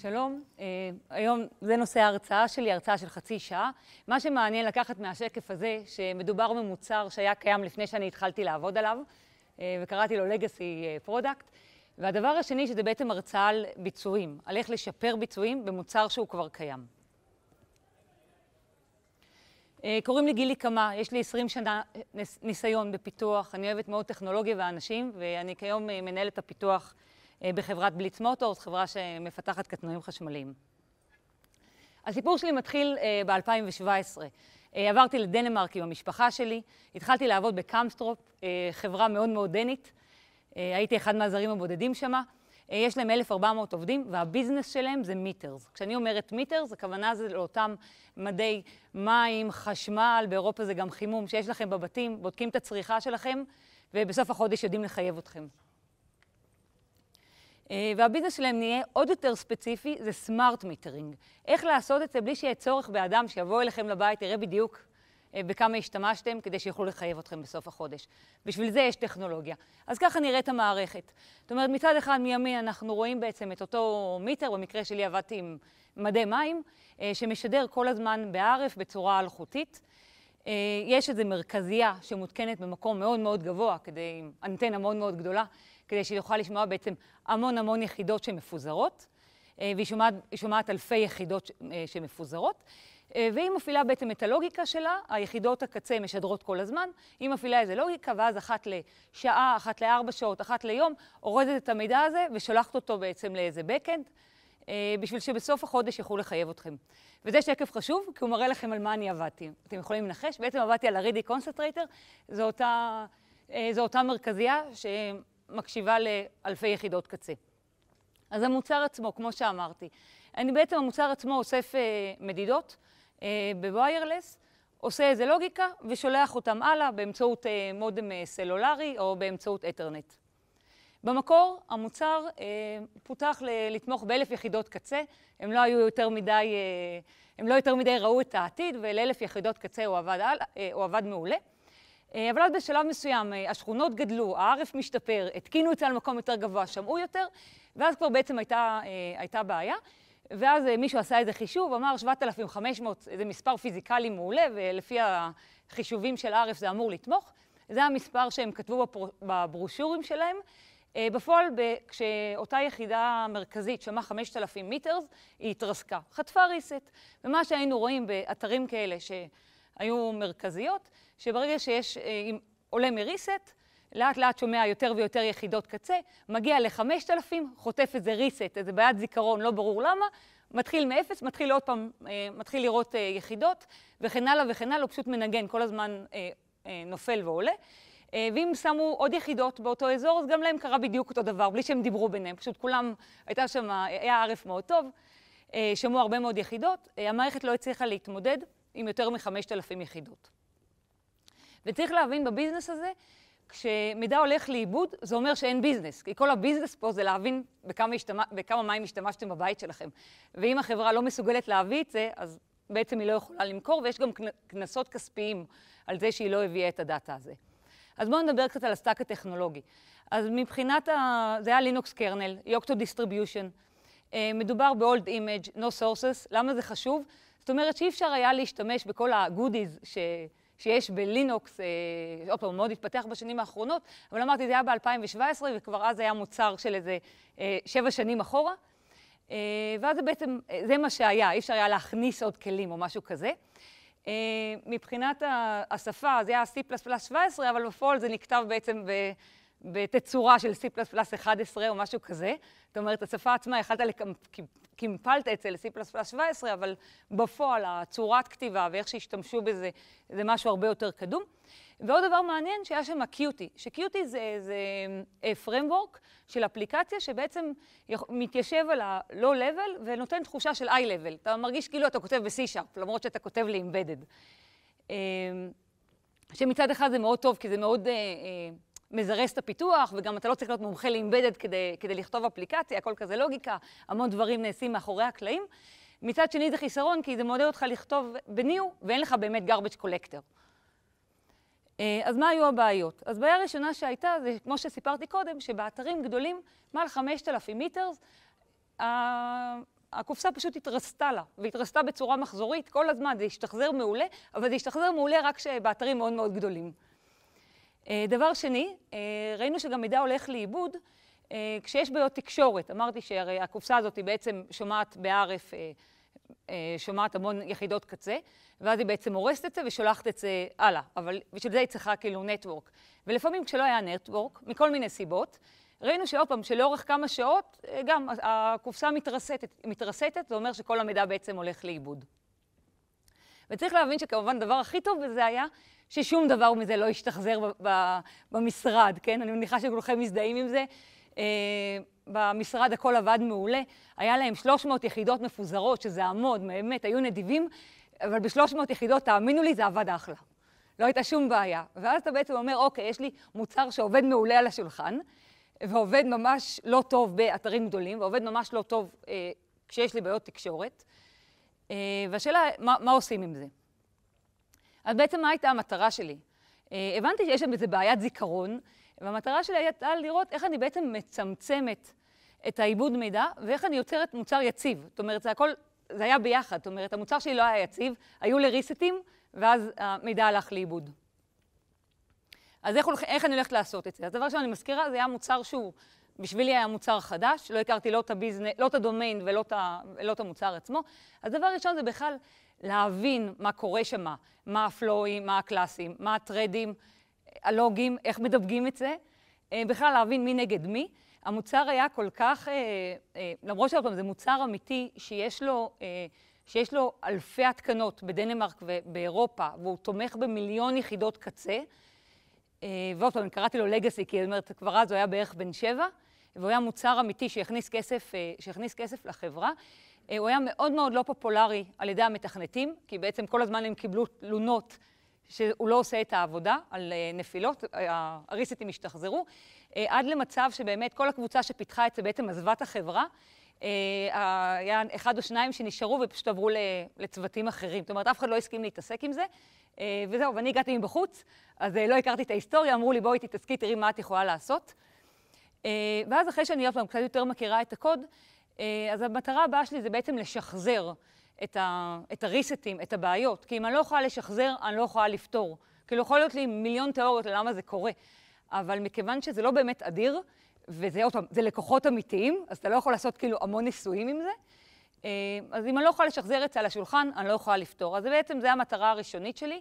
שלום, uh, היום זה נושא ההרצאה שלי, הרצאה של חצי שעה. מה שמעניין לקחת מהשקף הזה, שמדובר במוצר שהיה קיים לפני שאני התחלתי לעבוד עליו, uh, וקראתי לו Legacy אה, Product. והדבר השני, שזה בעצם הרצאה על ביצועים, על איך לשפר ביצועים במוצר שהוא כבר קיים. Uh, קוראים לי גילי קמה, יש לי 20 שנה ניסיון בפיתוח, אני אוהבת מאוד טכנולוגיה ואנשים, ואני כיום מנהלת הפיתוח. אה, בחברת בליץ מוטורס, חברה שמפתחת קטנועים חשמליים. הסיפור שלי מתחיל אה, ב-2017. אה, עברתי לדנמרק עם המשפחה שלי, התחלתי לעבוד בקמסטרופ, חברה מאוד מאוד דנית. הייתי אחד מהזרים הבודדים שמה. יש להם 1,400 עובדים, והביזנס שלהם זה מיטרס. כשאני אומרת מיטרס, הכוונה זה לאותם מדי מים, חשמל, באירופה זה גם חימום, שיש לכם בבתים, בודקים את הצריכה שלכם, ובסוף החודש יודעים לחייב אתכם. אה, והביזנס שלהם נהיה עוד יותר ספציפי, זה סמארט מיטרינג. איך לעשות את זה בלי שיהיה צורך באדם שיבוא אליכם לבית, יראה בדיוק אה, בכמה השתמשתם, כדי שיוכלו לחייב אתכם בסוף החודש. בשביל זה יש טכנולוגיה. אז ככה נראית המערכת. זאת אומרת, מצד אחד מימין אנחנו רואים בעצם את אותו מיטר, במקרה שלי עבדתי עם מדי מים, אה, שמשדר כל הזמן בערף בצורה אלחוטית. יש איזו מרכזייה שמותקנת במקום מאוד מאוד גבוה, כדי, אנטנה מאוד מאוד גדולה, כדי שהיא תוכל לשמוע בעצם המון המון יחידות שמפוזרות, אה, והיא שומע, שומעת אלפי יחידות אה, שמפוזרות. אה, והיא מפעילה בעצם את הלוגיקה שלה, היחידות הקצה משדרות כל הזמן, היא מפעילה איזה לוגיקה, ואז אחת לשעה, אחת לארבע שעות, אחת ליום, אורזת את המידע הזה ושולחת אותו בעצם לאיזה backend, בשביל שבסוף החודש יוכלו לחייב אתכם. וזה שקף חשוב, כי הוא מראה לכם על מה אני עבדתי. אתם יכולים לנחש, בעצם עבדתי על ה-Ready Concentrator, זו אותה, אותה מרכזייה ש... מקשיבה לאלפי יחידות קצה. אז המוצר עצמו, כמו שאמרתי, אני בעצם, המוצר עצמו אוסף אה, מדידות אה, בוויירלס, עושה איזה לוגיקה ושולח אותם הלאה באמצעות אה, מודם אה, סלולרי או באמצעות אתרנט. במקור המוצר אה, פותח ל- לתמוך באלף יחידות קצה, הם לא היו יותר מדי, אה, הם לא יותר מדי ראו את העתיד ולאלף יחידות קצה הוא עבד, אה, הוא עבד מעולה. אה, אבל עוד בשלב מסוים אה, השכונות גדלו, הערף משתפר, התקינו את זה על מקום יותר גבוה, שמעו יותר, ואז כבר בעצם הייתה, אה, הייתה בעיה. ואז מישהו עשה איזה חישוב, אמר 7,500 זה מספר פיזיקלי מעולה, ולפי החישובים של ערף זה אמור לתמוך. זה המספר שהם כתבו בברושורים שלהם. בפועל, כשאותה יחידה מרכזית שמעה 5,000 מיטרס, היא התרסקה. חטפה ריסט. ומה שהיינו רואים באתרים כאלה, ש... היו מרכזיות, שברגע שיש, אה, אם עולה מריסט, לאט לאט שומע יותר ויותר יחידות קצה, מגיע ל-5,000, חוטף איזה ריסט, איזה בעיית זיכרון, לא ברור למה, מתחיל מ-0, מתחיל עוד פעם, אה, מתחיל לראות אה, יחידות, וכן הלאה וכן הלאה, הוא פשוט מנגן, כל הזמן נופל ועולה. ואם שמו עוד יחידות באותו אזור, אז גם להם קרה בדיוק אותו דבר, בלי שהם דיברו ביניהם. פשוט כולם, הייתה שם, היה ערף מאוד טוב, שמעו הרבה מאוד יחידות, המערכת לא הצליחה להתמודד. עם יותר מ-5,000 יחידות. וצריך להבין בביזנס הזה, כשמידע הולך לאיבוד, זה אומר שאין ביזנס. כי כל הביזנס פה זה להבין בכמה, השתמע, בכמה מים השתמשתם בבית שלכם. ואם החברה לא מסוגלת להביא את זה, אז בעצם היא לא יכולה למכור, ויש גם קנסות כספיים על זה שהיא לא הביאה את הדאטה הזה. אז בואו נדבר קצת על הסטאק הטכנולוגי. אז מבחינת, ה... זה היה לינוקס קרנל, יוקטו דיסטריביושן. אה, מדובר ב-old image, no sources. למה זה חשוב? זאת אומרת שאי אפשר היה להשתמש בכל הגודיז ש... שיש בלינוקס, אה, עוד פעם, מאוד התפתח בשנים האחרונות, אבל אמרתי, זה היה ב-2017, וכבר אז היה מוצר של איזה אה, שבע שנים אחורה. אה, ואז זה בעצם, אה, זה מה שהיה, אי אפשר היה להכניס עוד כלים או משהו כזה. אה, מבחינת השפה, זה היה C++ 17, אבל בפועל זה נכתב בעצם ב... בתצורה של C++11 או משהו כזה. זאת אומרת, השפה עצמה, יכלת, לקמפלת את זה ל-C++17, אבל בפועל, הצורת כתיבה ואיך שהשתמשו בזה, זה משהו הרבה יותר קדום. ועוד דבר מעניין שהיה שם ה-QT, ש-QT זה, זה אה, framework של אפליקציה שבעצם מתיישב על ה-low-level ונותן תחושה של i level אתה מרגיש כאילו אתה כותב ב-C-Sharp, למרות שאתה כותב ל-Embedded. אה, שמצד אחד זה מאוד טוב, כי זה מאוד... אה, מזרז את הפיתוח, וגם אתה לא צריך להיות מומחה לאמבדד כדי, כדי לכתוב אפליקציה, הכל כזה לוגיקה, המון דברים נעשים מאחורי הקלעים. מצד שני זה חיסרון, כי זה מעודד אותך לכתוב בניו, ואין לך באמת garbage collector. אה, אז מה היו הבעיות? אז בעיה ראשונה שהייתה, זה כמו שסיפרתי קודם, שבאתרים גדולים, מעל 5,000 מיטרס, הקופסה פשוט התרסתה לה, והתרסתה בצורה מחזורית כל הזמן, זה השתחזר מעולה, אבל זה השתחזר מעולה רק באתרים מאוד מאוד גדולים. אה, דבר שני, אה, ראינו שגם מידע הולך לאיבוד אה, כשיש בעיות תקשורת. אמרתי שהרי הקופסה הזאת היא בעצם שומעת בערף, שומעת המון יחידות קצה, ואז היא בעצם הורסת את זה ושולחת את זה הלאה. אבל בשביל זה היא צריכה כאילו נטוורק. ולפעמים כשלא היה נטוורק, מכל מיני סיבות, ראינו שעוד פעם, שלאורך כמה שעות, גם הקופסה מתרסתת. מתרסתת, זה אומר שכל המידע בעצם הולך לאיבוד. וצריך להבין שכמובן הדבר הכי טוב בזה היה ששום דבר מזה לא ישתחזר במשרד, כן? אני מניחה שכולכם מזדהים עם זה. אה, במשרד הכל עבד מעולה, היה להם 300 יחידות מפוזרות, שזה עמוד, באמת, היו נדיבים, אבל ב-300 יחידות, תאמינו לי, זה עבד אחלה. לא הייתה שום בעיה. ואז אתה בעצם אומר, אוקיי, יש לי מוצר שעובד מעולה על השולחן, ועובד ממש לא טוב באתרים גדולים, ועובד ממש לא טוב אה, כשיש לי בעיות תקשורת, אה, והשאלה, מה, מה עושים עם זה? אז בעצם מה הייתה המטרה שלי? אה, הבנתי שיש שם איזה בעיית זיכרון, והמטרה שלי הייתה לראות איך אני בעצם מצמצמת את העיבוד מידע, ואיך אני יוצרת מוצר יציב. זאת אומרת, זה הכל, זה היה ביחד. זאת אומרת, המוצר שלי לא היה יציב, היו לי ריסטים, ואז המידע הלך לאיבוד. אז איך, איך אני הולכת לעשות את זה? אז דבר ראשון, מזכירה, זה היה מוצר שהוא, בשבילי היה מוצר חדש, לא הכרתי לא את, הביזנס, לא את הדומיין ולא את, ה... את המוצר עצמו. אז דבר ראשון זה בכלל להבין מה קורה שם, מה הפלואים, מה הקלאסים, מה הטרדים, הלוגים, איך מדבגים את זה, אה, בכלל להבין מי נגד מי. המוצר היה כל כך, אה, אה, למרות שעוד פעם זה מוצר אמיתי שיש לו, שיש לו אלפי התקנות בדנמרק ובאירופה, והוא תומך במיליון יחידות קצה, ועוד פעם, קראתי לו לגאסי, כי זאת אומרת, כבר אז הוא היה בערך בן שבע, והוא היה מוצר אמיתי שהכניס כסף, שהכניס כסף לחברה. אה, הוא היה מאוד מאוד לא פופולרי על ידי המתכנתים, כי בעצם כל הזמן הם קיבלו תלונות שהוא לא עושה את העבודה על אה, נפילות, האריסטים אה, השתחזרו, עד למצב שבאמת כל הקבוצה שפיתחה את זה בעצם עזבה את החברה. היה אחד או שניים שנשארו ופשוט עברו לצוותים אחרים. זאת אומרת, אף אחד לא הסכים להתעסק עם זה, וזהו, ואני הגעתי מבחוץ, אז לא הכרתי את ההיסטוריה, אמרו לי, בואי תתעסקי, תראי מה את יכולה לעשות. ואז אחרי שאני עוד פעם קצת יותר מכירה את הקוד, אה, אז המטרה הבאה שלי זה בעצם לשחזר את, ה, את הריסטים, את הבעיות. כי אם אני לא יכולה לשחזר, אני לא יכולה לפתור. כאילו, יכול להיות לי מיליון תיאוריות למה זה קורה, אבל מכיוון שזה לא באמת אדיר, וזה עוד פעם, זה לקוחות אמיתיים, אז אתה לא יכול לעשות כאילו המון ניסויים עם זה. אה, אז אם אני לא יכולה לשחזר את זה על השולחן, אני לא יכולה לפתור. אז בעצם זו המטרה הראשונית שלי,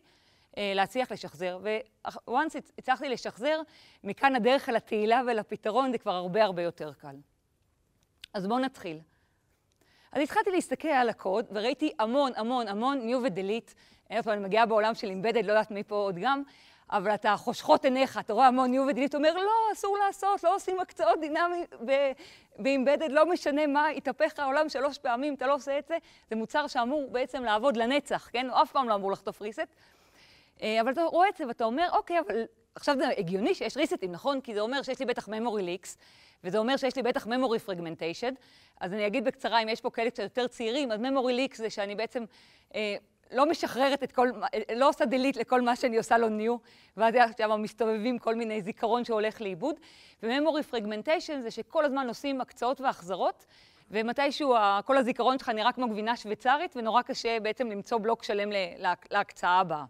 אה, להצליח לשחזר. ו-once הצלחתי לשחזר, מכאן הדרך אל התהילה ולפתרון זה כבר הרבה הרבה יותר קל. אז בואו נתחיל. אז התחלתי להסתכל על הקוד, וראיתי המון, המון, המון new ו-delete. עוד פעם, אני מגיעה בעולם של embedded, לא יודעת מי פה עוד גם, אבל אתה חושכות עיניך, אתה רואה המון new ו-delete, אומר, לא, אסור לעשות, לא עושים הקצאות דינמי ב-embedded, לא משנה מה, התהפך העולם שלוש פעמים, אתה לא עושה את זה, זה מוצר שאמור בעצם לעבוד לנצח, כן? הוא אף פעם לא אמור לחטוף reset. אה, אבל אתה רואה את זה ואתה אומר, אוקיי, אבל עכשיו זה הגיוני שיש ריסטים, נכון? כי זה אומר שיש לי בטח memory leaks, וזה אומר שיש לי בטח memory fragmentation. אז אני אגיד בקצרה, אם יש פה כאלה קצת יותר צעירים, אז memory leaks זה שאני בעצם... אה, לא משחררת את כל, אה, לא עושה delete לכל מה שאני עושה לו new, ואז שם מסתובבים כל מיני זיכרון שהולך לאיבוד. ו-memory fragmentation זה שכל הזמן עושים הקצאות והחזרות, ומתישהו כל הזיכרון שלך נראה כמו גבינה שוויצרית, ונורא קשה בעצם למצוא בלוק שלם להקצאה הבאה.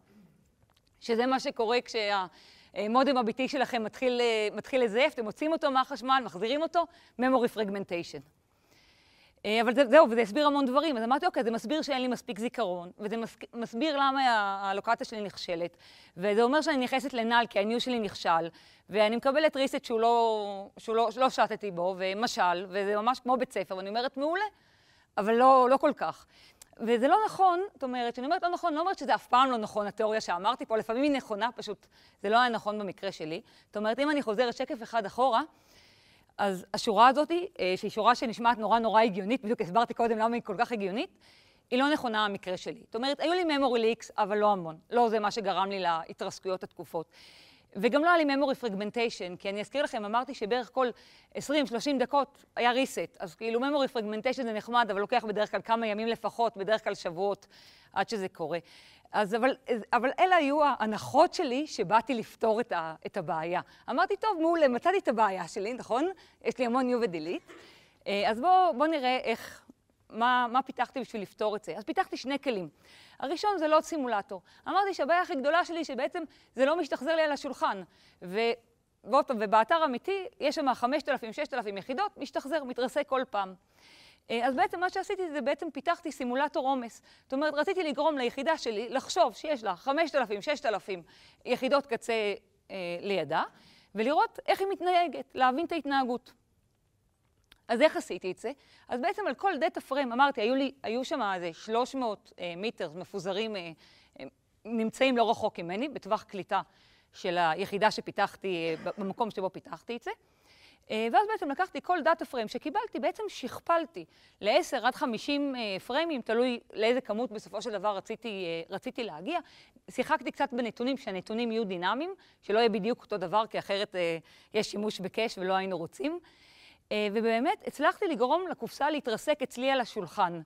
שזה מה שקורה כשה... אה, מודם הביטי שלכם מתחיל, אה, מתחיל לזייף, אתם מוצאים אותו מהחשמל, מחזירים אותו, memory fragmentation. אה, אבל זה, זהו, וזה הסביר המון דברים. אז אמרתי, אוקיי, זה מסביר שאין לי מספיק זיכרון, וזה מסביר למה הלוקציה שלי נכשלת, וזה אומר שאני נכנסת לנעל כי הניו שלי נכשל, ואני מקבלת ריסט שהוא לא, שהוא לא, שלא שטתי בו, ומשל, וזה ממש כמו בית ספר, ואני אומרת, מעולה, אבל לא, לא כל כך. וזה לא נכון, זאת אומרת, כשאני אומרת לא נכון, לא אומרת שזה אף פעם לא נכון, התיאוריה שאמרתי פה, לפעמים היא נכונה פשוט, זה לא היה נכון במקרה שלי. זאת אומרת, אם אני חוזרת שקף אחד אחורה, אז השורה הזאת, אה, שהיא שורה שנשמעת נורא נורא הגיונית, בדיוק הסברתי קודם למה היא כל כך הגיונית, היא לא נכונה המקרה שלי. זאת אומרת, היו לי memory leaks, אבל לא המון. לא זה מה שגרם לי להתרסקויות התקופות. וגם לא היה לי memory fragmentation, כי אני אזכיר לכם, אמרתי שבערך כל 20-30 דקות היה reset. אז כאילו memory fragmentation זה נחמד, אבל לוקח בדרך כלל כמה ימים לפחות, בדרך כלל שבועות, עד שזה קורה. אז אבל, אבל אלה היו ההנחות שלי שבאתי לפתור את, ה, את הבעיה. אמרתי, טוב, מעולה, מצאתי את הבעיה שלי, נכון? יש לי המון new ו-delete. אה, אז בואו בוא נראה איך מה, מה פיתחתי בשביל לפתור את זה? אז פיתחתי שני כלים. הראשון זה לא סימולטור. אמרתי שהבעיה הכי גדולה שלי, שבעצם זה לא משתחזר לי על השולחן. ו... ועוד פעם, ובאתר אמיתי, יש שם 5,000, 6,000 יחידות, משתחזר, מתרסק כל פעם. אה, אז בעצם מה שעשיתי זה בעצם פיתחתי סימולטור עומס. זאת אומרת, רציתי לגרום ליחידה שלי לחשוב שיש לה 5,000, 6,000 יחידות קצה אה, לידה, ולראות איך היא מתנהגת, להבין את ההתנהגות. אז איך עשיתי את זה? אז בעצם על כל דאטה פריים, אמרתי, היו, לי, היו שם איזה 300 אה, מיטר מפוזרים, אה, אה, נמצאים לא רחוק ממני, בטווח קליטה של היחידה שפיתחתי, אה, במקום שבו פיתחתי את זה. אה, ואז בעצם לקחתי כל דאטה פריים שקיבלתי, בעצם שכפלתי ל-10 עד 50 אה, פריימים, תלוי לאיזה כמות בסופו של דבר רציתי, אה, רציתי להגיע. שיחקתי קצת בנתונים, שהנתונים יהיו דינמיים, שלא יהיה בדיוק אותו דבר, כי אחרת אה, יש שימוש בקאש ולא היינו רוצים. ובאמת הצלחתי לגרום לקופסה להתרסק אצלי על השולחן.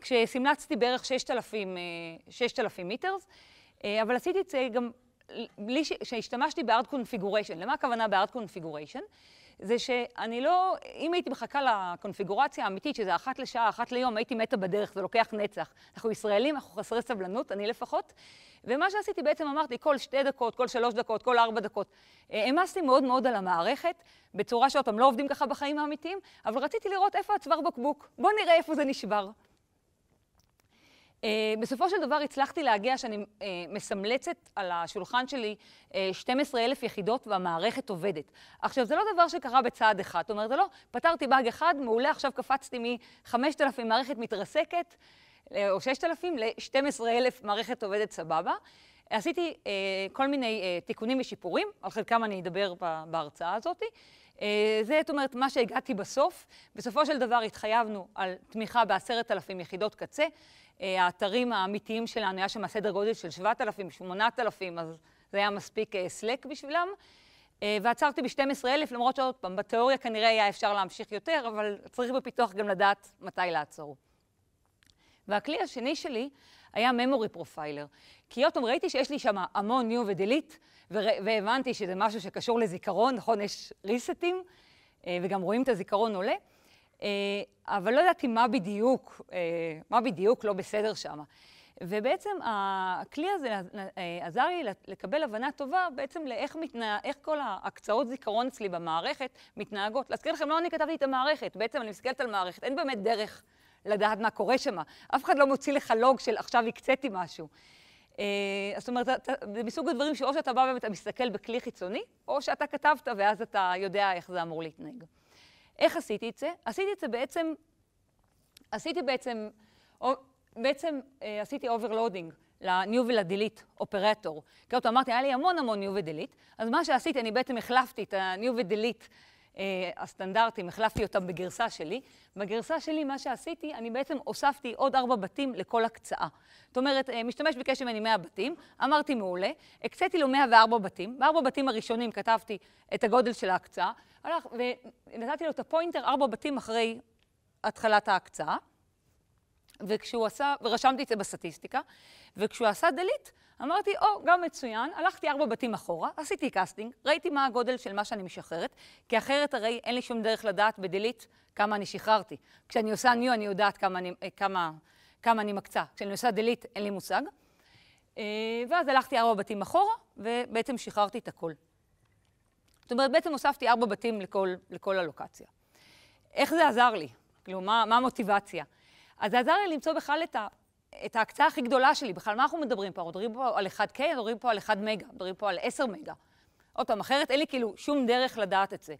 כשסמלצתי בערך 6,000, 6,000 מיטרס, אבל עשיתי את זה גם בלי שהשתמשתי בארד קונפיגוריישן. למה הכוונה בארד קונפיגוריישן? זה שאני לא, אם הייתי מחכה לקונפיגורציה האמיתית, שזה אחת לשעה, אחת ליום, הייתי מתה בדרך, זה לוקח נצח. אנחנו ישראלים, אנחנו חסרי סבלנות, אני לפחות. ומה שעשיתי בעצם אמרתי, כל שתי דקות, כל שלוש דקות, כל ארבע דקות. אה, העמסתי מאוד מאוד על המערכת, בצורה שעוד פעם לא עובדים ככה בחיים האמיתיים, אבל רציתי לראות איפה הצוואר בקבוק. בואו נראה איפה זה נשבר. Uh, בסופו של דבר הצלחתי להגיע שאני uh, מסמלצת על השולחן שלי uh, אה, 12,000 יחידות והמערכת עובדת. עכשיו, זה לא דבר שקרה בצעד אחד. זאת אומרת, זה לא, פתרתי באג אחד, מעולה, עכשיו קפצתי מ-5,000 מערכת מתרסקת, או 6,000, ל-12,000 מערכת עובדת סבבה. עשיתי uh, כל מיני uh, תיקונים ושיפורים, על חלקם אני אדבר בהרצאה הזאת. Uh, זה, זאת אומרת, מה שהגעתי בסוף. בסופו של דבר התחייבנו על תמיכה בעשרת אלפים יחידות קצה. אה, האתרים האמיתיים שלנו, היה שם סדר גודל של 7,000, 8,000, אז זה היה מספיק אה, סלק בשבילם. אה, ועצרתי ב-12,000, למרות שעוד פעם, בתיאוריה כנראה היה אפשר להמשיך יותר, אבל צריך בפיתוח גם לדעת מתי לעצור. והכלי השני שלי היה memory profiler. כי עוד פעם ראיתי שיש לי שם המון new ו-delete, והבנתי שזה משהו שקשור לזיכרון, נכון? יש resetים, וגם רואים את הזיכרון עולה. אה, אבל לא ידעתי מה בדיוק, אה, מה בדיוק לא בסדר שם. ובעצם הכלי הזה אה, עזר לי לקבל הבנה טובה בעצם לאיך מתנה, כל ההקצאות זיכרון אצלי במערכת מתנהגות. להזכיר לכם, לא אני כתבתי את המערכת, בעצם אני מסתכלת על מערכת, אין באמת דרך לדעת מה קורה שם. אף אחד לא מוציא לך לוג של עכשיו הקציתי משהו. זאת אומרת, זה מסוג הדברים שאו שאתה בא ואתה מסתכל בכלי חיצוני, או שאתה כתבת ואז אתה יודע איך זה אמור להתנהג. איך עשיתי את זה? עשיתי את זה בעצם, עשיתי בעצם, או, בעצם אה, עשיתי אוברלודינג לניו ולדיליט אופרטור. כי אותו אמרתי, היה לי המון המון ניו ודיליט, אז מה שעשיתי, אני בעצם החלפתי את הניו ודיליט delete אה, הסטנדרטים, החלפתי אותם בגרסה שלי. בגרסה שלי, מה שעשיתי, אני בעצם הוספתי עוד ארבע בתים לכל הקצאה. זאת אומרת, אה, משתמש ביקש ממני 100 בתים, אמרתי מעולה, הקציתי לו 104 בתים, בארבע בתים הראשונים כתבתי את הגודל של ההקצאה, הלך ונתתי לו את הפוינטר ארבע בתים אחרי התחלת ההקצאה. וכשהוא עשה, ורשמתי את זה בסטטיסטיקה, וכשהוא עשה delete, אמרתי, או, גם מצוין. הלכתי ארבע בתים אחורה, עשיתי קאסטינג, ראיתי מה הגודל של מה שאני משחררת, כי אחרת הרי אין לי שום דרך לדעת בדלית כמה אני שחררתי. כשאני עושה ניו אני יודעת כמה אני, כמה, כמה אני מקצה. כשאני עושה דלית אין לי מושג. אה, ואז הלכתי ארבע בתים אחורה, ובעצם שחררתי את הכל. זאת אומרת, בעצם הוספתי ארבע בתים לכל, לכל הלוקציה. איך זה עזר לי? כאילו, מה, מה המוטיבציה? אז זה עזר לי למצוא בכלל את ה... את ההקצאה הכי גדולה שלי. בכלל, מה אנחנו מדברים פה? מדברים פה על 1K, מדברים פה על 1 מגה, מדברים פה על 10 מגה. עוד פעם, אחרת אין לי כאילו שום דרך לדעת את זה.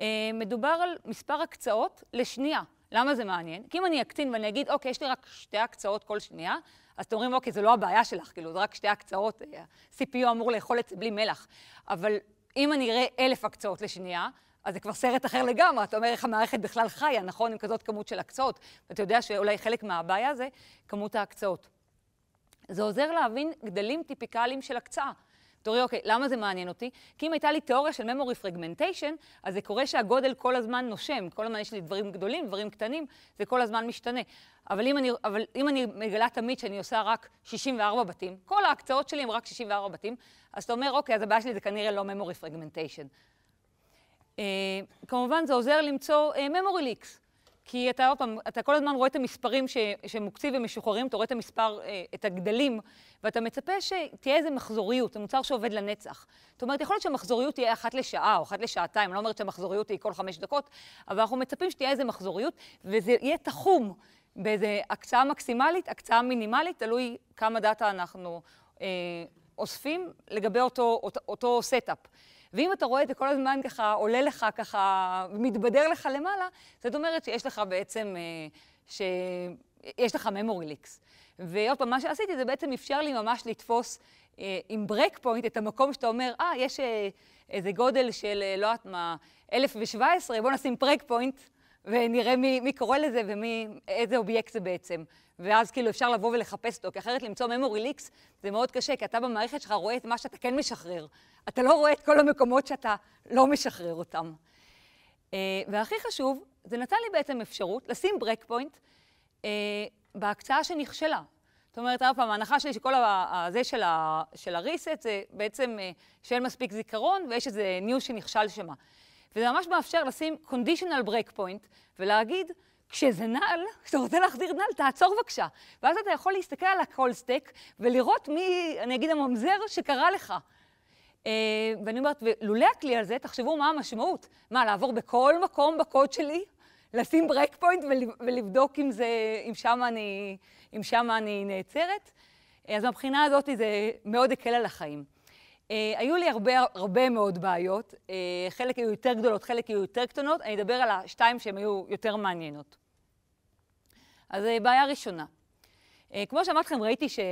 אה, מדובר על מספר הקצאות לשנייה. למה זה מעניין? כי אם אני אקטין ואני אגיד, אוקיי, יש לי רק שתי הקצאות כל שנייה, אז אתם אומרים, אוקיי, זה לא הבעיה שלך, כאילו, זה רק שתי הקצאות, אה, ה-CPU אמור לאכול את זה בלי מלח. אבל אם אני אראה אלף הקצאות לשנייה, אז זה כבר סרט אחר לגמרי. אתה אומר איך המערכת בכלל חיה, נכון? עם כזאת כמות של הקצאות. ואתה יודע שאולי חלק מהבעיה זה כמות ההקצאות. זה עוזר להבין גדלים טיפיקליים של הקצאה. תראי, אוקיי, למה זה מעניין אותי? כי אם הייתה לי תיאוריה של memory fragmentation, אז זה קורה שהגודל כל הזמן נושם. כל הזמן יש לי דברים גדולים, דברים קטנים, זה כל הזמן משתנה. אבל אם אני, אבל אם אני מגלה תמיד שאני עושה רק 64 בתים, כל ההקצאות שלי הם רק 64 בתים, אז אתה אומר, אוקיי, אז הבעיה שלי זה כנראה לא memory fragmentation. אה, כמובן זה עוזר למצוא אה, memory leaks, כי אתה אופה, אתה כל הזמן רואה את המספרים ש, שמוקצים ומשוחררים, אתה רואה את המספר, אה, את הגדלים, ואתה מצפה שתהיה איזה מחזוריות, זה מוצר שעובד לנצח. זאת אומרת, יכול להיות שהמחזוריות תהיה אחת לשעה או אחת לשעתיים, אני לא אומרת שהמחזוריות היא כל חמש דקות, אבל אנחנו מצפים שתהיה איזה מחזוריות, וזה יהיה תחום באיזה הקצאה מקסימלית, הקצאה מינימלית, תלוי כמה דאטה אנחנו אה, אוספים לגבי אותו, אותו, אותו סטאפ. ואם אתה רואה את זה כל הזמן ככה עולה לך, ככה מתבדר לך למעלה, זאת אומרת שיש לך בעצם, אה, שיש לך memory leaks. ועוד פעם, מה שעשיתי זה בעצם אפשר לי ממש לתפוס אה, עם break point את המקום שאתה אומר, אה, ah, יש אה, איזה גודל של, לא יודעת מה, 1017, בוא נשים break point. ונראה מי, מי קורא לזה ומי, איזה אובייקט זה בעצם. ואז כאילו אפשר לבוא ולחפש אותו, כי אחרת למצוא memory leaks זה מאוד קשה, כי אתה במערכת שלך רואה את מה שאתה כן משחרר. אתה לא רואה את כל המקומות שאתה לא משחרר אותם. Uh, והכי חשוב, זה נתן לי בעצם אפשרות לשים break point uh, בהקצאה שנכשלה. זאת אומרת, הרבה פעם, ההנחה שלי שכל הזה של, ה, של הריסט זה בעצם uh, שאין מספיק זיכרון ויש איזה ניוז שנכשל שמה. וזה ממש מאפשר לשים conditional break point ולהגיד, כשזה נעל, כשאתה רוצה להחזיר נעל, תעצור בבקשה. ואז אתה יכול להסתכל על הקולסטק ולראות מי, אני אגיד, הממזר שקרה לך. Uh, ואני אומרת, ולולא הכלי הזה, תחשבו מה המשמעות. מה, לעבור בכל מקום בקוד שלי? לשים ברק פוינט ולבדוק אם, זה, אם שם אני, אם שם אני נעצרת? אז מהבחינה הזאת זה מאוד הקל על החיים. Uh, היו לי הרבה, הרבה מאוד בעיות, uh, חלק היו יותר גדולות, חלק היו יותר קטנות, אני אדבר על השתיים שהן היו יותר מעניינות. אז אה, בעיה ראשונה. אה, כמו שאמרתי לכם, ראיתי ש... אה,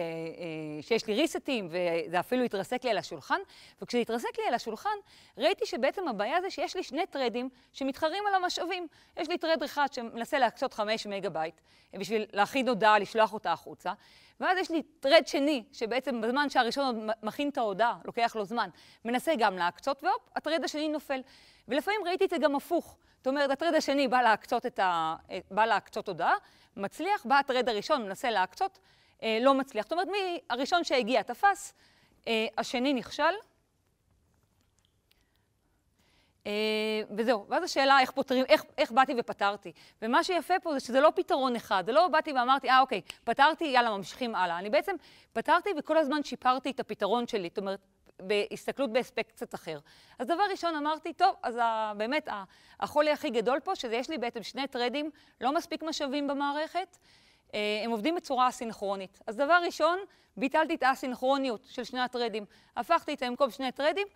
שיש לי ריסטים, וזה אפילו התרסק לי על השולחן, וכשזה התרסק לי על השולחן, ראיתי שבעצם הבעיה זה שיש לי שני טרדים שמתחרים על המשאבים. יש לי טרד אחד שמנסה להקצות 5 מגה בייט, בשביל להכין הודעה, לשלוח אותה החוצה, ואז יש לי טרד שני, שבעצם בזמן שהראשון עוד מכין את ההודעה, לוקח לו זמן, מנסה גם להקצות, והופ, הטרד השני נופל. ולפעמים ראיתי את זה גם הפוך. זאת אומרת, הטרד השני בא להקצות, ה... בא להקצות הודעה, מצליח, בא הטרד הראשון, מנסה להקצות, אה, לא מצליח. זאת אומרת, מי הראשון שהגיע תפס, אה, השני נכשל. אה, וזהו, ואז השאלה איך פותרים, איך, איך באתי ופתרתי. ומה שיפה פה זה שזה לא פתרון אחד, זה לא באתי ואמרתי, אה אוקיי, פתרתי, יאללה, ממשיכים הלאה. אני בעצם פתרתי וכל הזמן שיפרתי את הפתרון שלי. זאת אומרת, בהסתכלות באספקט קצת אחר. אז דבר ראשון אמרתי, טוב, אז ה, באמת ה, החולי הכי גדול פה, שזה יש לי בעצם שני טרדים, לא מספיק משאבים במערכת, אה, הם עובדים בצורה אסינכרונית. אז דבר ראשון, ביטלתי את האסינכרוניות של שני הטרדים. הפכתי את המקום שני טרדים,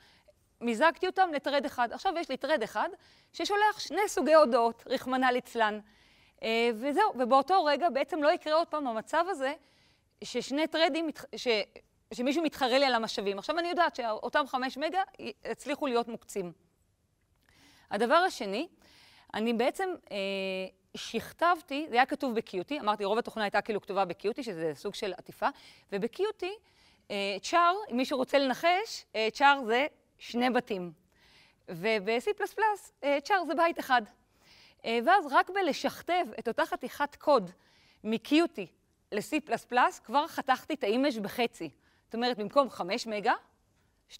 מיזגתי אותם לטרד אחד. עכשיו יש לי טרד אחד ששולח שני סוגי הודעות, רחמנא ליצלן. אה, וזהו, ובאותו רגע בעצם לא יקרה עוד פעם המצב הזה ששני טרדים, ש... שמישהו מתחרה לי על המשאבים. עכשיו אני יודעת שאותם חמש מגה יצליחו להיות מוקצים. הדבר השני, אני בעצם אה, שכתבתי, זה היה כתוב ב-QT, אמרתי, רוב התוכנה הייתה כאילו כתובה ב-QT, שזה סוג של עטיפה, ובקיוטי, אה, צ'אר, אם מישהו רוצה לנחש, אה, צ'אר זה שני בתים. וב-C++ אה, צ'אר זה בית אחד. אה, ואז רק בלשכתב את אותה חתיכת קוד מ-QT ל-C++, כבר חתכתי את האימג' בחצי. אומרת, במקום 5 מגה, 2.5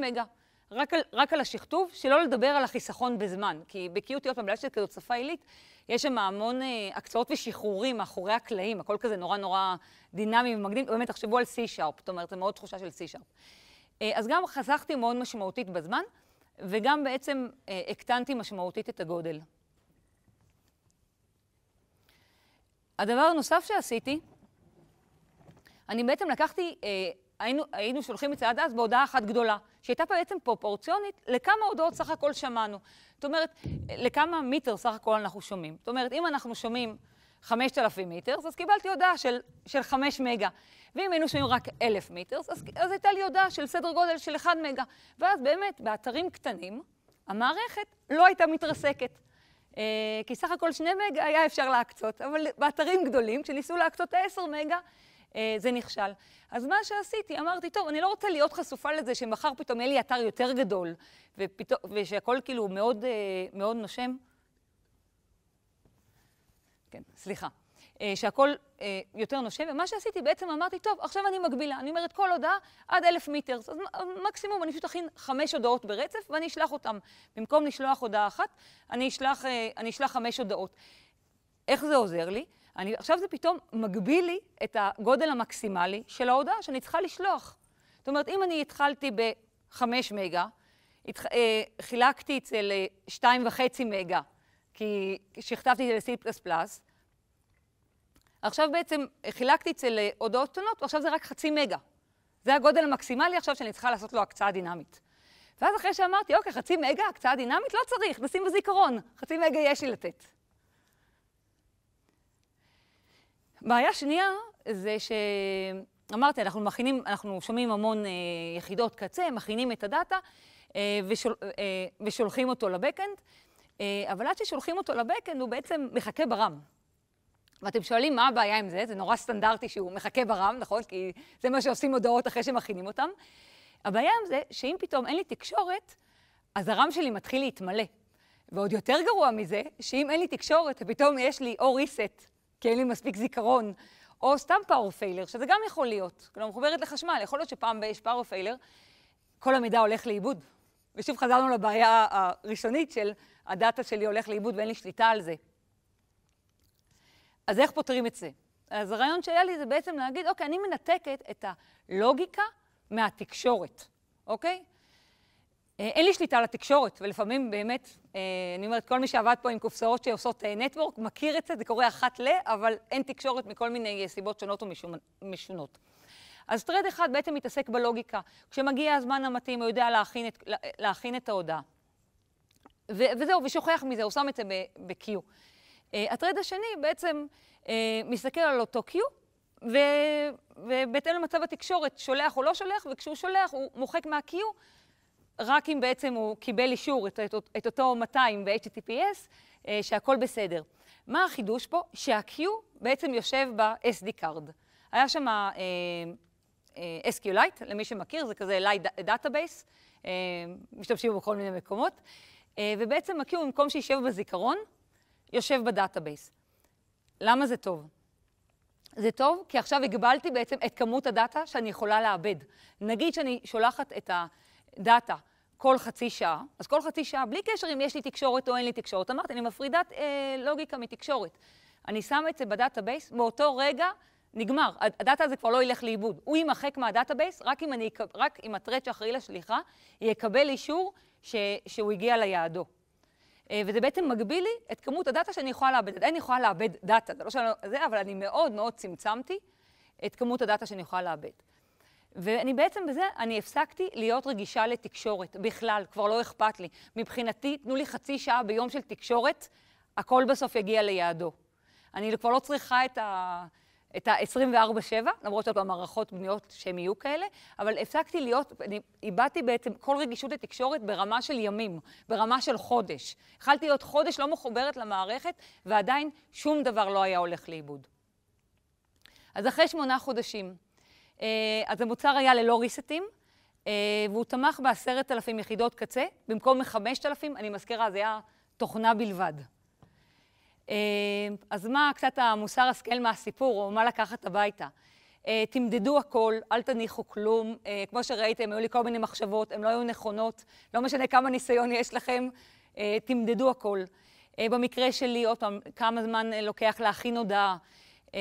מגה. רק על, רק על השכתוב, שלא לדבר על החיסכון בזמן. כי ב-QT, עוד פעם, בגלל שזה כזאת שפה עילית, יש שם המון אה, הקצאות ושחרורים מאחורי הקלעים, הכל כזה נורא נורא דינמי ומקדים. באמת, תחשבו על C-Sharp, זאת אומרת, זו מאוד תחושה של C-Sharp. אה, אז גם חסכתי מאוד משמעותית בזמן, וגם בעצם אה, הקטנתי משמעותית את הגודל. הדבר הנוסף שעשיתי, אני בעצם לקחתי... אה, היינו, היינו שולחים את זה עד אז בהודעה אחת גדולה, שהייתה בעצם פרופורציונית לכמה הודעות סך הכל שמענו. זאת אומרת, לכמה מיטר סך הכל אנחנו שומעים. זאת אומרת, אם אנחנו שומעים 5,000 מיטר, אז קיבלתי הודעה של, של 5 מגה. ואם היינו שומעים רק 1,000 מיטר, אז, אז הייתה לי הודעה של סדר גודל של 1 מגה. ואז באמת, באתרים קטנים, המערכת לא הייתה מתרסקת. אה, כי סך הכל 2 מגה היה אפשר להקצות, אבל באתרים גדולים, כשניסו להקצות 10 מגה, אה, זה נכשל. אז מה שעשיתי, אמרתי, טוב, אני לא רוצה להיות חשופה לזה שמחר פתאום יהיה לי אתר יותר גדול, ופתאום, ושהכול כאילו מאוד, אה, מאוד נושם. כן, סליחה. אה, שהכל יותר נושם, ומה שעשיתי בעצם אמרתי, טוב, עכשיו אני מגבילה, אני אומרת כל הודעה עד אלף מיטר, אז מקסימום אני פשוט אכין חמש הודעות ברצף ואני אשלח אותן. במקום לשלוח הודעה אחת, אני אשלח, אני אשלח חמש הודעות. איך זה עוזר לי? אני, עכשיו זה פתאום מגביל לי את הגודל המקסימלי של ההודעה שאני צריכה לשלוח. זאת אומרת, אם אני התחלתי ב-5 מגה, התח... אה, חילקתי את זה ל 2.5 מגה, כי שכתבתי את זה ל-C++, עכשיו בעצם חילקתי את זה אה, להודעות קטנות, ועכשיו זה רק חצי מגה. זה הגודל המקסימלי עכשיו שאני צריכה לעשות לו הקצאה דינמית. ואז אחרי שאמרתי, אוקיי, חצי מגה, הקצאה דינמית, לא צריך, נשים בזיכרון, חצי מגה יש לי לתת. בעיה שנייה זה שאמרתי, אנחנו מכינים, אנחנו שומעים המון אה, יחידות קצה, מכינים את הדאטה אה, ושול, אה, ושולחים אותו לבקאנד, אבל עד ששולחים אותו לבקאנד הוא בעצם מחכה ברם. ואתם שואלים מה הבעיה עם זה, זה נורא סטנדרטי שהוא מחכה ברם, נכון? כי זה מה שעושים הודעות אחרי שמכינים אותם. הבעיה עם זה, שאם פתאום אין לי תקשורת, אז הרם שלי מתחיל להתמלא. ועוד יותר גרוע מזה, שאם אין לי תקשורת, פתאום יש לי או reset כי אין לי מספיק זיכרון, או סתם פאור פיילר, שזה גם יכול להיות. כלומר, מחוברת לחשמל, יכול להיות שפעם יש פאור פיילר, כל המידע הולך לאיבוד. ושוב חזרנו לבעיה הראשונית של הדאטה שלי הולך לאיבוד ואין לי שליטה על זה. אז איך פותרים את זה? אז הרעיון שהיה לי זה בעצם להגיד, אוקיי, אני מנתקת את הלוגיקה מהתקשורת, אוקיי? אה, אין לי שליטה על התקשורת, ולפעמים באמת, אה, אני אומרת, כל מי שעבד פה עם קופסאות שעושות נטוורק אה, מכיר את זה, זה קורה אחת ל, אבל אין תקשורת מכל מיני סיבות שונות ומשונות. אז טרד אחד בעצם מתעסק בלוגיקה. כשמגיע הזמן המתאים, הוא יודע להכין את, להכין את ההודעה. ו- וזהו, ושוכח מזה, הוא שם את זה ב-Q. Uh, הטרד השני בעצם uh, מסתכל על אותו Q, ו- ובהתאם למצב התקשורת, שולח או לא שולח, וכשהוא שולח הוא מוחק מה-Q רק אם בעצם הוא קיבל אישור, את, את, את אותו 200 ב-HTTPS, uh, אה, שהכל בסדר. מה החידוש פה? שה-Q בעצם יושב ב-SD card. היה שם uh, אה, uh, אה, SQLite, למי שמכיר, זה כזה Lite Database, uh, משתמשים בכל מיני מקומות, uh, ובעצם ה-Q, במקום שישב בזיכרון, יושב בדאטאבייס. למה זה טוב? זה טוב, כי עכשיו הגבלתי בעצם את כמות הדאטה שאני יכולה לעבד. נגיד שאני שולחת את הדאטה כל חצי שעה, אז כל חצי שעה, בלי קשר אם יש לי תקשורת או אין לי תקשורת, אמרתי, אני מפרידת אה, לוגיקה מתקשורת. אני שמה את זה בדאטאבייס, באותו רגע נגמר. הדאטה הזה כבר לא ילך לאיבוד. הוא יימחק מהדאטאבייס, רק אם, אם הטרד שאחראי לשליחה יקבל אישור ש, שהוא הגיע ליעדו. אה, וזה בעצם מגביל לי את כמות הדאטה שאני יכולה לאבד. אין לי יכולה לאבד דאטה, זה לא שאני... לא, זה, אבל אני מאוד מאוד צמצמתי את כמות הדאטה שאני יכולה לאבד. ואני בעצם בזה, אני הפסקתי להיות רגישה לתקשורת, בכלל, כבר לא אכפת לי. מבחינתי, תנו לי חצי שעה ביום של תקשורת, הכל בסוף יגיע ליעדו. אני כבר לא צריכה את ה... את ה-24-7, למרות שאת במערכות מערכות בנויות שהם יהיו כאלה, אבל הפסקתי להיות, אני איבדתי בעצם כל רגישות לתקשורת ברמה של ימים, ברמה של חודש. יכלתי להיות חודש לא מחוברת למערכת, ועדיין שום דבר לא היה הולך לאיבוד. אז אחרי שמונה חודשים, אה, אז המוצר היה ללא ריסטים, אה, והוא תמך בעשרת אלפים יחידות קצה, במקום מחמשת אלפים, אני מזכירה, זה היה תוכנה בלבד. אה, אז מה קצת המוסר השכל מהסיפור, או מה לקחת הביתה? תמדדו הכל, אל תניחו כלום. כמו שראיתם, היו לי כל מיני מחשבות, הן לא היו נכונות, לא משנה כמה ניסיון יש לכם, תמדדו הכל. במקרה שלי, עוד פעם, כמה זמן לוקח להכין הודעה, אה,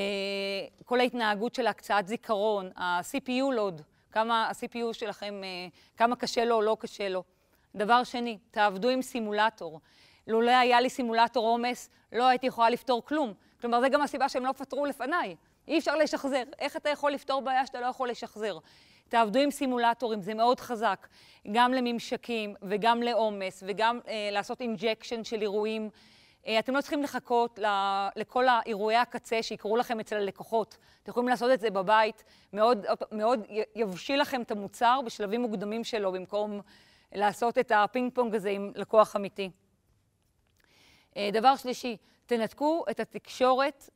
כל ההתנהגות של הקצאת זיכרון, ה-CPU לוד, כמה ה-CPU שלכם, אה, כמה קשה לו או לא קשה לו. דבר שני, תעבדו עם סימולטור. לולא היה לי סימולטור עומס, לא הייתי יכולה לפתור כלום. כלומר, זה גם הסיבה שהם לא פתרו לפניי. אי אפשר לשחזר. איך אתה יכול לפתור בעיה שאתה לא יכול לשחזר? תעבדו עם סימולטורים, זה מאוד חזק, גם לממשקים וגם לעומס וגם אה, לעשות אינג'קשן של אירועים אה, אתם לא צריכים לחכות לכל האירועי הקצה שיקרו לכם אצל הלקוחות. אתם יכולים לעשות את זה בבית, מאוד, אה, מאוד יבשיל לכם את המוצר בשלבים מוקדמים שלו, במקום לעשות את הפינג פונג הזה עם לקוח אמיתי. אה, דבר שלישי, תנתקו את התקשורת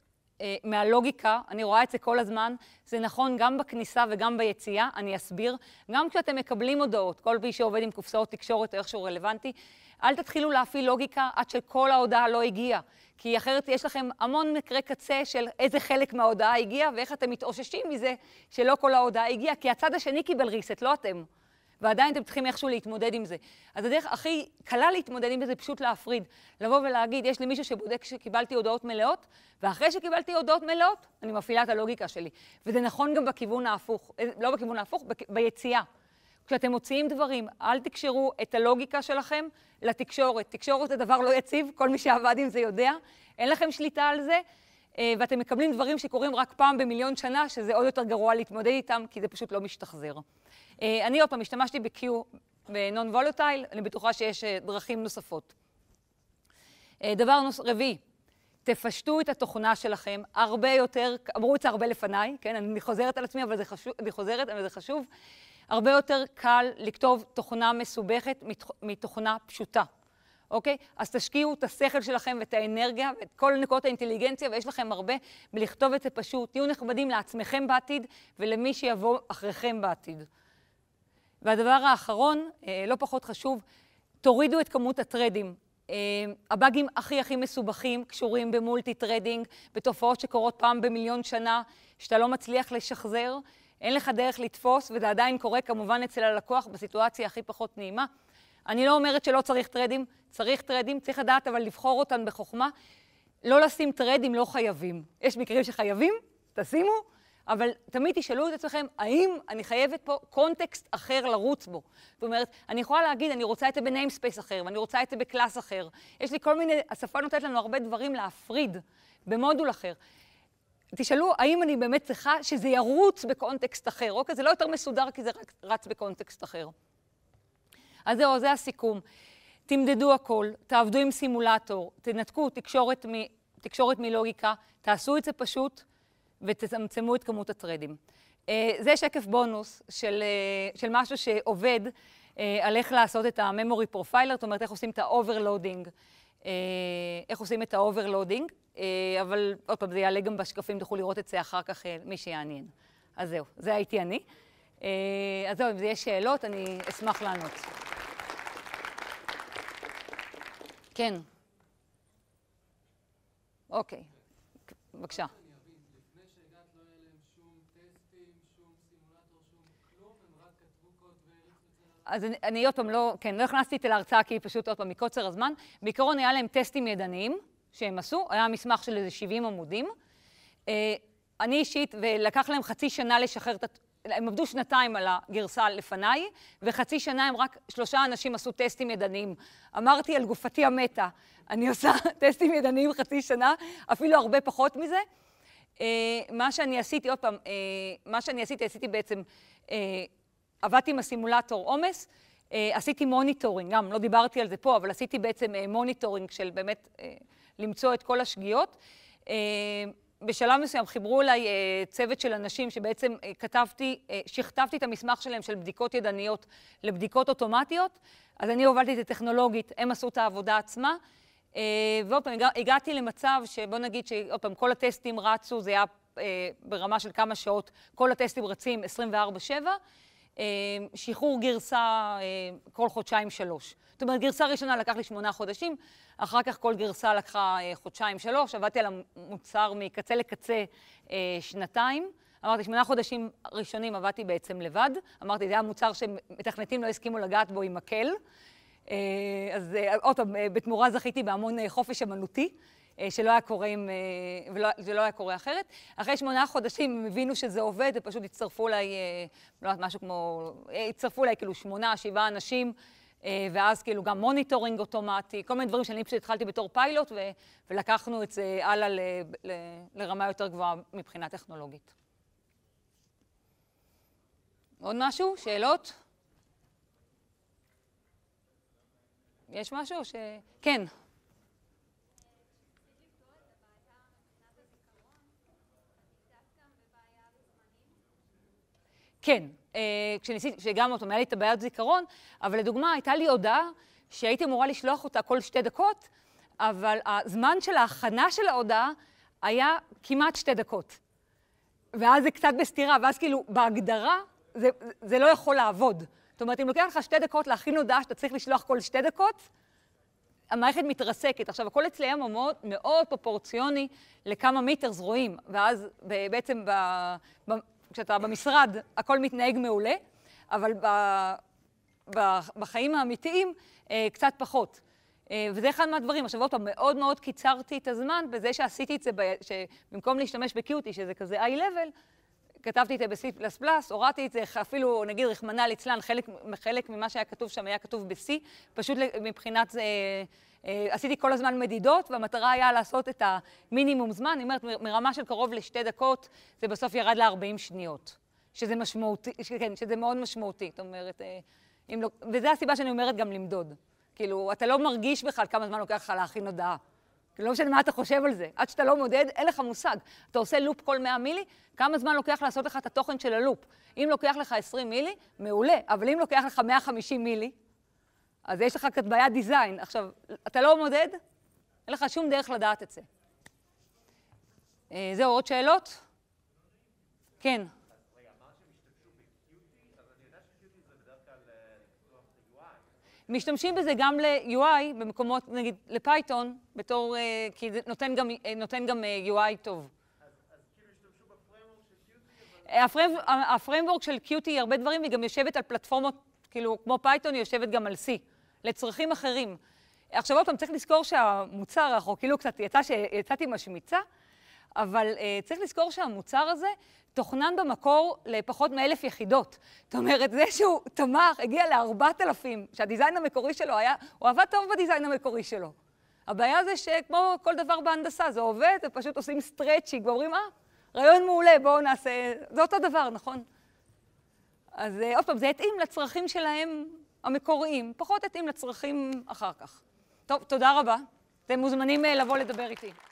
מהלוגיקה, אני רואה את זה כל הזמן, זה נכון גם בכניסה וגם ביציאה, אני אסביר. גם כשאתם מקבלים הודעות, כל מי שעובד עם קופסאות תקשורת או איכשהו רלוונטי, אל תתחילו להפעיל לוגיקה עד שכל ההודעה לא הגיעה, כי אחרת יש לכם המון מקרי קצה של איזה חלק מההודעה הגיע ואיך אתם מתאוששים מזה שלא כל ההודעה הגיעה, כי הצד השני קיבל ריסט, לא אתם. ועדיין אתם צריכים איכשהו להתמודד עם זה. אז הדרך הכי קלה להתמודד עם זה, פשוט להפריד. לבוא ולהגיד, יש לי מישהו שבודק שקיבלתי הודעות מלאות, ואחרי שקיבלתי הודעות מלאות, אני מפעילה את הלוגיקה שלי. וזה נכון גם בכיוון ההפוך, אה, לא בכיוון ההפוך, ביציאה. כשאתם מוציאים דברים, אל תקשרו את הלוגיקה שלכם לתקשורת. תקשורת זה דבר לא יציב, כל מי שעבד עם זה יודע. אין לכם שליטה על זה, אה, ואתם מקבלים דברים שקורים רק פעם במיליון שנה, שזה עוד יותר גרוע להתמודד איתם, כי זה פשוט לא משתחזר. אה, אני עוד פעם השתמשתי ב-Q, ב-Non Volatile, אני בטוחה שיש אה, דרכים נוספות. דבר נוס... רביעי, תפשטו את התוכנה שלכם הרבה יותר, אמרו את זה הרבה לפניי, כן, אני חוזרת על עצמי, אבל זה חשוב, אני חוזרת, אבל זה חשוב. הרבה יותר קל לכתוב תוכנה מסובכת מתוכנה פשוטה, אוקיי? אז תשקיעו את השכל שלכם ואת האנרגיה ואת כל נקודות האינטליגנציה, ויש לכם הרבה בלכתוב את זה פשוט. תהיו נכבדים לעצמכם בעתיד ולמי שיבוא אחריכם בעתיד. והדבר האחרון, אה, לא פחות חשוב, תורידו את כמות הטרדים. אה, הבאגים הכי הכי מסובכים קשורים במולטי טרדינג, בתופעות שקורות פעם במיליון שנה, שאתה לא מצליח לשחזר, אין לך דרך לתפוס, וזה עדיין קורה כמובן אצל הלקוח בסיטואציה הכי פחות נעימה. אני לא אומרת שלא צריך טרדים, צריך טרדים, צריך לדעת אבל לבחור אותן בחוכמה. לא לשים טרדים לא חייבים. יש מקרים שחייבים, תשימו, אבל תמיד תשאלו את עצמכם, האם אני חייבת פה קונטקסט אחר לרוץ בו? זאת אומרת, אני יכולה להגיד, אני רוצה את זה בניימספייס אחר, ואני רוצה את זה בקלאס אחר. יש לי כל מיני, השפה נותנת לנו הרבה דברים להפריד במודול אחר. תשאלו, האם אני באמת צריכה שזה ירוץ בקונטקסט אחר? אוקיי, זה לא יותר מסודר כי זה רץ בקונטקסט אחר. אז זהו, זה הסיכום. תמדדו הכל, תעבדו עם סימולטור, תנתקו תקשורת, מ, תקשורת מלוגיקה, תעשו את זה פשוט ותצמצמו את כמות הטרדים. אה, זה שקף בונוס של, אה, של משהו שעובד אה, על איך לעשות את ה-memory profiler, זאת אומרת, איך עושים את ה-overloading. אה, איך עושים את האוברלודינג, אה, אבל עוד פעם, זה יעלה גם בשקפים, תוכלו לראות את זה אחר כך, אה, מי שיעניין. אז זהו, זה הייתי אני. אז זהו, אם זה יש שאלות, אני אשמח לענות. כן. אוקיי, בבקשה. אז אני, אני עוד פעם לא, כן, לא הכנסתי את זה להרצאה כי היא פשוט עוד פעם מקוצר הזמן. בעיקרון היה להם טסטים ידניים שהם עשו, היה מסמך של איזה 70 עמודים. אה, אני אישית, ולקח להם חצי שנה לשחרר את... הם עבדו שנתיים על הגרסה לפניי, וחצי שנה הם רק שלושה אנשים עשו טסטים ידניים. אמרתי, על גופתי המתה, אני עושה טסטים ידניים חצי שנה, אפילו הרבה פחות מזה. אה, מה שאני עשיתי, עוד פעם, אה, מה שאני עשיתי, עשיתי בעצם עבדתי עם הסימולטור עומס, אה, עשיתי מוניטורינג, גם לא דיברתי על זה פה, אבל עשיתי בעצם אה, מוניטורינג של באמת אה, למצוא את כל השגיאות. בשלב מסוים חיברו אליי צוות של אנשים שבעצם כתבתי, שכתבתי את המסמך שלהם של בדיקות ידניות לבדיקות אוטומטיות, אז אני הובלתי את זה טכנולוגית, הם עשו את העבודה עצמה. Uh, ועוד פעם, הגעתי למצב שבוא נגיד שעוד פעם, כל הטסטים רצו, זה היה uh, ברמה של כמה שעות, כל הטסטים רצים 24-7. אה, שחרור גרסה אה, כל חודשיים-שלוש. זאת אומרת, גרסה ראשונה לקח לי שמונה חודשים, אחר כך כל גרסה לקחה אה, חודשיים-שלוש, עבדתי על המוצר מקצה לקצה שנתיים. אמרתי, שמונה חודשים ראשונים עבדתי בעצם לבד. אמרתי, זה היה מוצר שמתכנתים לא הסכימו לגעת בו עם מקל. אז עוד פעם, בתמורה זכיתי בהמון חופש אמנותי. אה, שלא היה קורה, עם, אה, ולא, זה לא היה קורה אחרת. אחרי שמונה חודשים הם הבינו שזה עובד, ופשוט הצטרפו אליי, אה, לא יודעת, משהו כמו, הצטרפו אליי כאילו שמונה, שבעה אנשים. ואז כאילו גם מוניטורינג אוטומטי, כל מיני דברים שאני פשוט התחלתי בתור פיילוט, ו- ולקחנו את זה הלאה ל- ל- לרמה יותר גבוהה מבחינה טכנולוגית. עוד משהו? שאלות? יש משהו ש... כן. כן. אה, כשניסיתי, שגם אותו, היה לי את הבעיית זיכרון, אבל לדוגמה, הייתה לי הודעה שהייתי אמורה לשלוח אותה כל שתי דקות, אבל הזמן של ההכנה של ההודעה היה כמעט שתי דקות. ואז זה קצת בסתירה, ואז כאילו, בהגדרה, זה, זה לא יכול לעבוד. זאת אומרת, אם לוקח לך שתי דקות להכין הודעה שאתה צריך לשלוח כל שתי דקות, המערכת מתרסקת. עכשיו, הכל אצלי היה מאוד, מאוד פרופורציוני לכמה מיטרס רואים, ואז בעצם ב, ב, כשאתה במשרד, הכל מתנהג מעולה, אבל ב, ב, בחיים האמיתיים, אה, קצת פחות. אה, וזה אחד מהדברים. עכשיו, עוד פעם, מאוד מאוד קיצרתי את הזמן בזה שעשיתי את זה, ב, שבמקום להשתמש בקיוטי, שזה כזה איי-לבל, כתבתי את זה ב-C++, הורדתי את זה, אפילו, נגיד, רחמנא ליצלן, חלק, חלק ממה שהיה כתוב שם היה כתוב ב-C, פשוט מבחינת... אה, אה, עשיתי כל הזמן מדידות, והמטרה היה לעשות את המינימום זמן, אני אומרת, מרמה של קרוב לשתי דקות, זה בסוף ירד ל-40 שניות. שזה משמעותי, כן, שזה מאוד משמעותי, זאת אומרת, אה, אם לא, וזו הסיבה שאני אומרת גם למדוד. כאילו, אתה לא מרגיש בכלל כמה זמן לוקח לך להכין הודעה. כאילו, לא משנה מה אתה חושב על זה, עד שאתה לא מודד, אין לך מושג. אתה עושה לופ כל 100 מילי, כמה זמן לוקח לעשות לך את התוכן של הלופ? אם לוקח לך 20 מילי, מעולה, אבל אם לוקח לך 150 מילי, אז יש לך כאן בעיית דיזיין. עכשיו, אתה לא מודד, אין לך שום דרך לדעת את זה. אה, זהו, עוד שאלות? כן. משתמשים בזה גם ל-UI במקומות, נגיד לפייתון, בתור, uh, כי זה נותן גם, אה, נותן גם uh, אה, UI טוב. כאילו הפרמבורג של קיוטי, הרבה דברים, היא גם יושבת על פלטפורמות, כאילו, כמו פייתון, היא יושבת גם על C. לצרכים אחרים. עכשיו עוד פעם, צריך לזכור שהמוצר, אנחנו כאילו קצת יצא שיצאתי משמיצה, אבל uh, צריך לזכור שהמוצר הזה תוכנן במקור לפחות מאלף יחידות. זאת אומרת, זה שהוא תמך, הגיע לארבעת אלפים, שהדיזיין המקורי שלו היה, הוא עבד טוב בדיזיין המקורי שלו. הבעיה זה שכמו כל דבר בהנדסה, זה עובד, ופשוט עושים סטרצ'ינג ואומרים, אה, רעיון מעולה, בואו נעשה... זה אותו דבר, נכון? אז אה, עוד פעם, זה התאים לצרכים שלהם המקוריים, פחות התאים לצרכים אחר כך. טוב, תודה רבה. אתם מוזמנים אה, לבוא לדבר איתי.